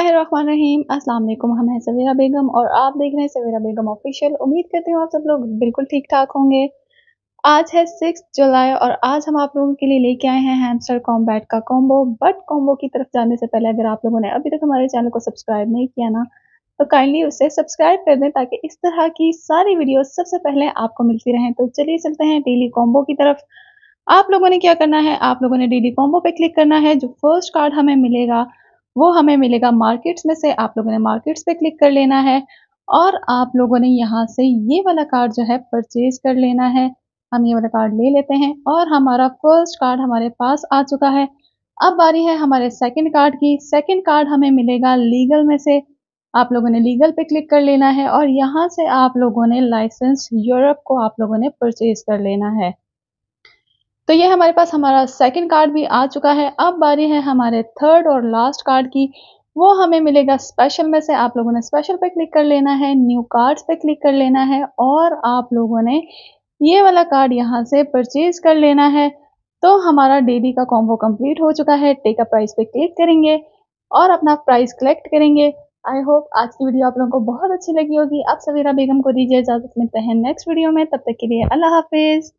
अस्सलाम असल हम हैं सवेरा बेगम और आप देख रहे हैं सवेरा बेगम ऑफिशियल उम्मीद करती हूँ आप सब लोग बिल्कुल ठीक ठाक होंगे आज है सिक्स जुलाई और आज हम आप लोगों के लिए लेके आए हैं हैमस्टर कॉम्बैट का कॉम्बो बट कॉम्बो की तरफ जाने से पहले अगर आप लोगों ने अभी तक हमारे चैनल को सब्सक्राइब नहीं किया ना तो काइंडली उसे सब्सक्राइब कर दें ताकि इस तरह की सारी वीडियो सबसे पहले आपको मिलती रहे तो चलिए चलते हैं डेली कॉम्बो की तरफ आप लोगों ने क्या करना है आप लोगों ने डेली कॉम्बो पे क्लिक करना है जो फर्स्ट कार्ड हमें मिलेगा वो हमें मिलेगा मार्केट्स में से आप लोगों ने मार्केट्स पे क्लिक कर लेना है और आप लोगों ने यहाँ से ये वाला कार्ड जो है परचेज कर लेना है हम ये वाला कार्ड ले लेते हैं और हमारा फर्स्ट कार्ड हमारे पास आ चुका है अब बारी है हमारे सेकेंड कार्ड की सेकेंड कार्ड हमें मिलेगा लीगल में से आप लोगों ने लीगल पे क्लिक कर लेना है और यहाँ से आप लोगों ने लाइसेंस यूरोप को आप लोगों ने परचेज कर लेना है तो ये हमारे पास हमारा सेकंड कार्ड भी आ चुका है अब बारी है हमारे थर्ड और लास्ट कार्ड की वो हमें मिलेगा स्पेशल में से आप लोगों ने स्पेशल पे क्लिक कर लेना है न्यू कार्ड्स पे क्लिक कर लेना है और आप लोगों ने ये वाला कार्ड यहाँ से परचेज कर लेना है तो हमारा डेली का कॉम्बो कम्प्लीट हो चुका है टेकअप प्राइस पे क्लिक करेंगे और अपना प्राइस कलेक्ट करेंगे आई होप आज की वीडियो आप लोगों को बहुत अच्छी लगी होगी आप सवेरा बेगम को दीजिए इजाज़त मिलते हैं नेक्स्ट वीडियो में तब तक के लिए अल्लाह हाफिज़